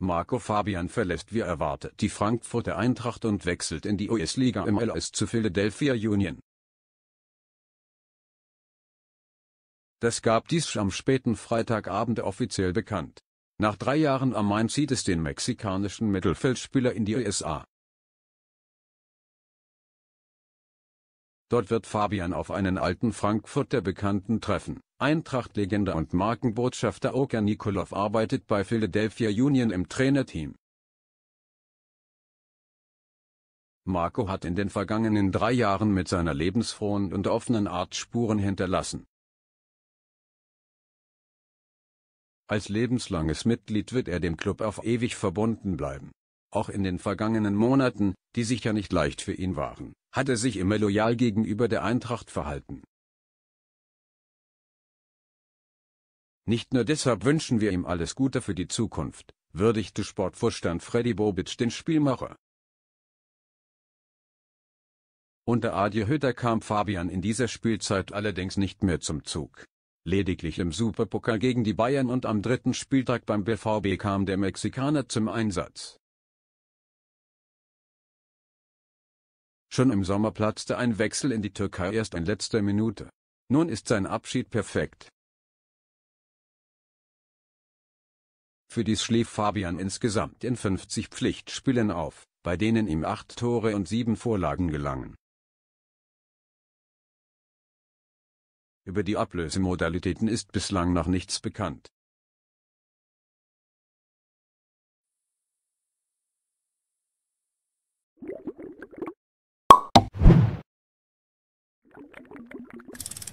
Marco Fabian verlässt wie erwartet die Frankfurter Eintracht und wechselt in die US-Liga MLS zu Philadelphia Union. Das gab dies am späten Freitagabend offiziell bekannt. Nach drei Jahren am Main zieht es den mexikanischen Mittelfeldspieler in die USA. Dort wird Fabian auf einen alten Frankfurter Bekannten treffen. Eintracht-Legende und Markenbotschafter Oker Nikolov arbeitet bei Philadelphia Union im Trainerteam. Marco hat in den vergangenen drei Jahren mit seiner lebensfrohen und offenen Art Spuren hinterlassen. Als lebenslanges Mitglied wird er dem Club auf ewig verbunden bleiben. Auch in den vergangenen Monaten, die sicher nicht leicht für ihn waren, hat er sich immer loyal gegenüber der Eintracht verhalten. Nicht nur deshalb wünschen wir ihm alles Gute für die Zukunft, würdigte Sportvorstand Freddy Bobic den Spielmacher. Unter Adje Hütter kam Fabian in dieser Spielzeit allerdings nicht mehr zum Zug. Lediglich im Superpokal gegen die Bayern und am dritten Spieltag beim BVB kam der Mexikaner zum Einsatz. Schon im Sommer platzte ein Wechsel in die Türkei erst in letzter Minute. Nun ist sein Abschied perfekt. Für dies schlief Fabian insgesamt in 50 Pflichtspielen auf, bei denen ihm acht Tore und sieben Vorlagen gelangen. Über die Ablösemodalitäten ist bislang noch nichts bekannt. you